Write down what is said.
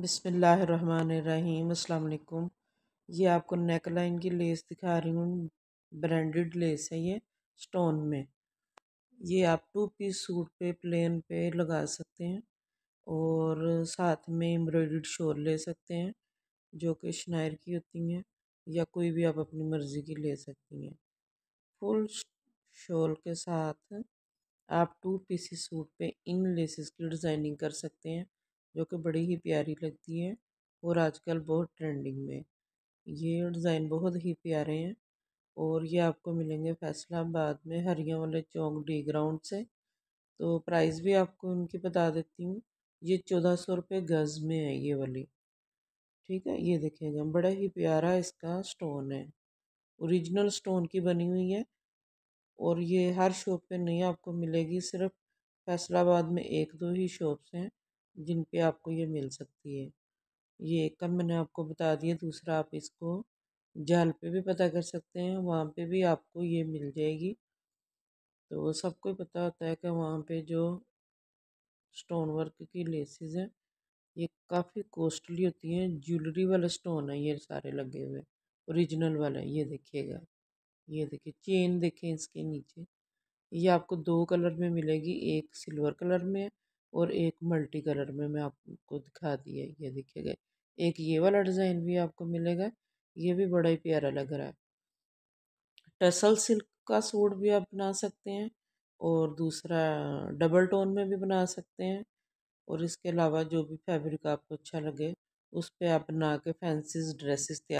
बिसमीम ये आपको नेक लाइन की लेस दिखा रही हूँ ब्रांडेड लेस है ये स्टोन में ये आप टू पीस सूट पे प्लेन पे लगा सकते हैं और साथ में एम्ब्रॉयड शोर ले सकते हैं जो कि शनायर की होती हैं या कोई भी आप अपनी मर्ज़ी की ले सकती हैं फुल शोल के साथ आप टू पीसी सूट पे इन लेसेस की डिज़ाइनिंग कर सकते हैं जो कि बड़ी ही प्यारी लगती है और आजकल बहुत ट्रेंडिंग में ये डिज़ाइन बहुत ही प्यारे हैं और ये आपको मिलेंगे फैसलाबाद में हरिया वाले चौक डी ग्राउंड से तो प्राइस भी आपको इनकी बता देती हूँ ये चौदह सौ रुपये गज़ में है ये वाली ठीक है ये देखिएगा बड़ा ही प्यारा इसका स्टोन है ओरिजिनल स्टोन की बनी हुई है और ये हर शॉप पे नहीं आपको मिलेगी सिर्फ फैसलाबाद में एक दो ही शॉप्स हैं जिन पे आपको ये मिल सकती है ये एक मैंने आपको बता दिया दूसरा आप इसको जाल पे भी पता कर सकते हैं वहाँ पे भी आपको ये मिल जाएगी तो सबको पता होता है कि वहाँ पे जो स्टोन वर्क की लेसेस हैं ये काफ़ी कॉस्टली होती हैं ज्वेलरी वाला स्टोन है ये सारे लगे हुए ओरिजिनल वाला ये देखिएगा ये देखिए चेन देखें इसके नीचे ये आपको दो कलर में मिलेगी एक सिल्वर कलर में है और एक मल्टी कलर में मैं आपको दिखा दिया ये ये गए एक ये वाला डिज़ाइन भी आपको मिलेगा ये भी बड़ा ही प्यारा लग रहा है टसल सिल्क का सूट भी आप बना सकते हैं और दूसरा डबल टोन में भी बना सकते हैं और इसके अलावा जो भी फैब्रिक आपको अच्छा लगे उस पर आप बना के फैंसी ड्रेसेस तैयार